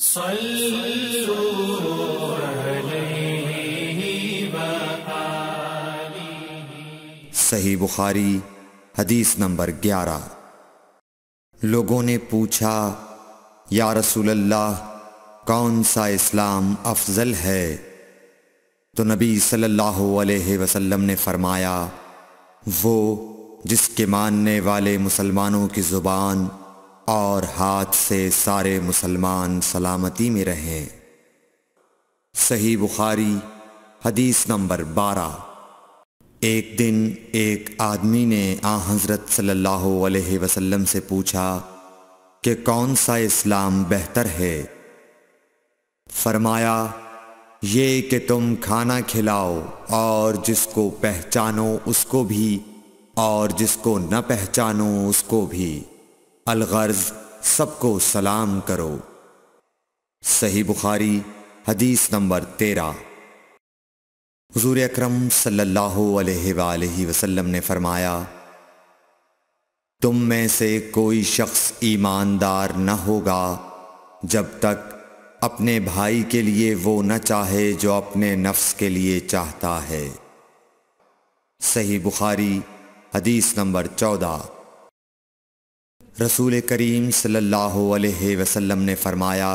सही बुखारी हदीस नंबर ग्यारह लोगों ने पूछा या रसूल अल्लाह कौन सा इस्लाम अफजल है तो नबी सल्लल्लाहु अलैहि वसल्लम ने फरमाया वो जिसके मानने वाले मुसलमानों की ज़ुबान और हाथ से सारे मुसलमान सलामती में रहें सही बुखारी हदीस नंबर बारह एक दिन एक आदमी ने आ हज़रत सल्लल्लाहु अलैहि वसल्लम से पूछा कि कौन सा इस्लाम बेहतर है फरमाया ये कि तुम खाना खिलाओ और जिसको पहचानो उसको भी और जिसको न पहचानो उसको भी अलगर्ज सबको सलाम करो सही बुखारी हदीस नंबर तेरह हजूर अक्रम सल्लल्लाहु वसल्लम ने फरमाया तुम में से कोई शख्स ईमानदार न होगा जब तक अपने भाई के लिए वो न चाहे जो अपने नफ्स के लिए चाहता है सही बुखारी हदीस नंबर चौदह रसूल करीम सल्लल्लाहु अलैहि वसल्लम ने फरमाया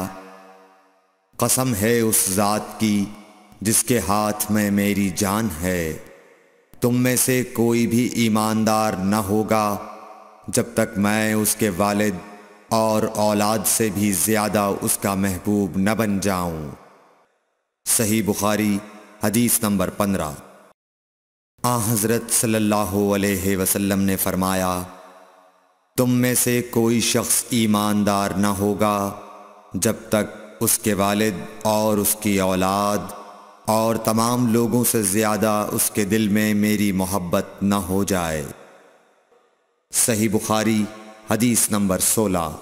कसम है उस ज़ात की जिसके हाथ में मेरी जान है तुम में से कोई भी ईमानदार न होगा जब तक मैं उसके वालिद और औलाद से भी ज़्यादा उसका महबूब न बन जाऊं। सही बुखारी हदीस नंबर पंद्रह आ हज़रत सल्लल्लाहु अलैहि वसल्लम ने फरमाया तुम में से कोई शख्स ईमानदार न होगा जब तक उसके वालिद और उसकी औलाद और तमाम लोगों से ज़्यादा उसके दिल में मेरी मोहब्बत न हो जाए सही बुखारी हदीस नंबर सोलह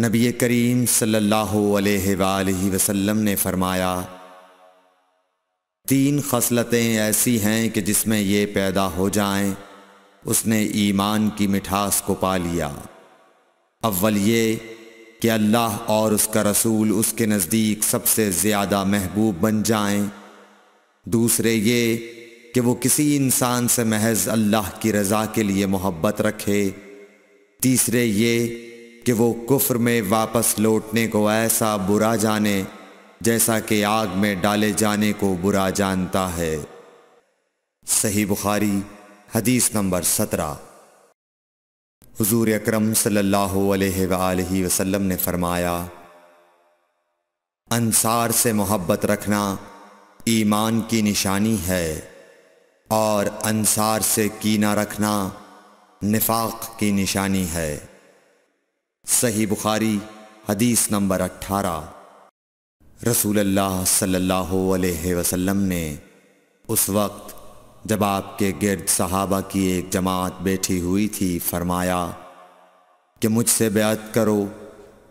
नबी करीम सल्लल्लाहु अलैहि वसल्लम ने फरमाया तीन खसलतें ऐसी हैं कि जिसमें ये पैदा हो जाएं उसने ईमान की मिठास को पा लिया अव्वल ये कि अल्लाह और उसका रसूल उसके नज़दीक सबसे ज़्यादा महबूब बन जाएं। दूसरे ये कि वो किसी इंसान से महज अल्लाह की रज़ा के लिए मोहब्बत रखे तीसरे ये कि वो कुफ्र में वापस लौटने को ऐसा बुरा जाने जैसा कि आग में डाले जाने को बुरा जानता है सही बुखारी हदीस नंबर सत्रह हजूर अक्रम सल्ह अलैहि ने फरमाया अनसार से मोहब्बत रखना ईमान की निशानी है और अनसार से कीना रखना निफाक की निशानी है सही बुखारी हदीस नंबर अट्ठारह रसूल अल्लाह सल्लल्लाहु अलैहि वसल्लम ने उस वक्त जब आपके गिरद सहाबा की एक जमात बैठी हुई थी फरमाया कि मुझसे बेत करो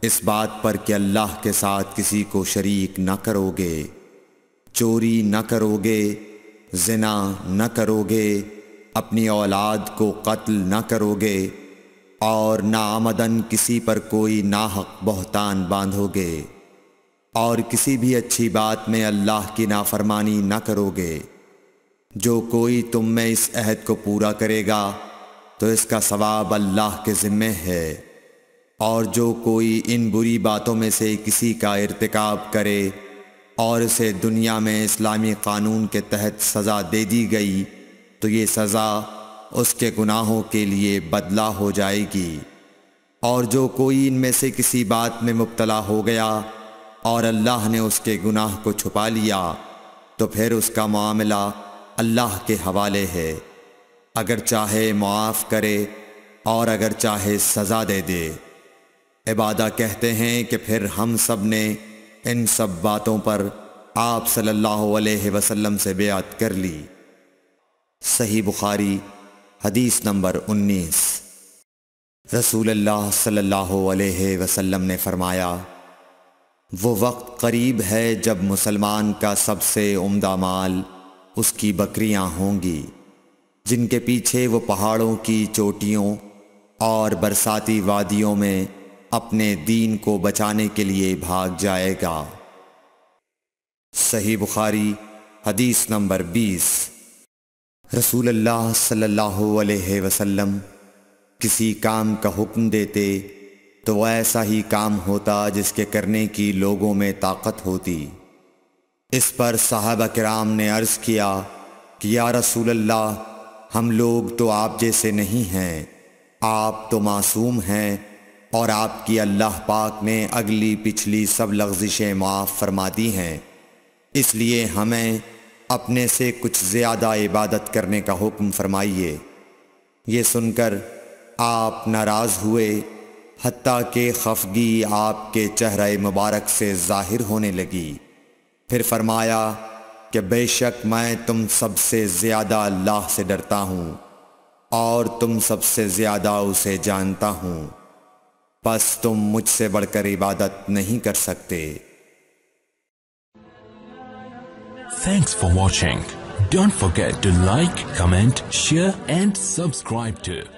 इस बात पर कि अल्लाह के साथ किसी को शरीक न करोगे चोरी न करोगे जना न करोगे अपनी औलाद को कत्ल न करोगे और आमदन किसी पर कोई नाहक बहतान बांधोगे और किसी भी अच्छी बात में अल्लाह की नाफरमानी न करोगे जो कोई तुम में इस अहद को पूरा करेगा तो इसका सवाब अल्लाह के ज़िम्मे है और जो कोई इन बुरी बातों में से किसी का इरतकब करे और इसे दुनिया में इस्लामी क़ानून के तहत सज़ा दे दी गई तो ये सज़ा उसके गुनाहों के लिए बदला हो जाएगी और जो कोई इनमें से किसी बात में मुबतला हो गया और अल्लाह ने उसके गुनाह को छुपा लिया तो फिर उसका मामला अल्लाह के हवाले है अगर चाहे मुआफ़ करे और अगर चाहे सज़ा दे दे इबादा कहते हैं कि फिर हम सब ने इन सब बातों पर आप सल्लल्लाहु अलैहि वसल्लम से बेअत कर ली सही बुखारी हदीस नंबर 19 रसूल अल्लाह सल्लल्लाहु अलैहि वसल्लम ने फरमाया वो वक्त करीब है जब मुसलमान का सबसे उम्दा माल उसकी बकरियां होंगी जिनके पीछे वो पहाड़ों की चोटियों और बरसाती वादियों में अपने दीन को बचाने के लिए भाग जाएगा सही बुखारी हदीस नंबर बीस रसूल अल्लाह सल्लल्लाहु अलैहि वसल्लम किसी काम का हुक्म देते तो ऐसा ही काम होता जिसके करने की लोगों में ताकत होती इस पर साहबा कराम ने अर्ज़ किया कि या रसूल अल्लाह हम लोग तो आप जैसे नहीं हैं आप तो मासूम हैं और आपकी अल्लाह पाक ने अगली पिछली सब लफ्जिशें माफ़ फरमा दी हैं इसलिए हमें अपने से कुछ ज़्यादा इबादत करने का हुक्म फरमाइए ये सुनकर आप नाराज़ हुए हती के खफगी आपके चेहरे मुबारक से ज़ाहिर होने लगी फिर फरमाया कि बेशक मैं तुम सबसे ज़्यादा अल्लाह से डरता हूँ और तुम सबसे ज़्यादा उसे जानता हूँ बस तुम मुझसे बढ़कर इबादत नहीं कर सकते thanks for watching don't forget to like comment share and subscribe to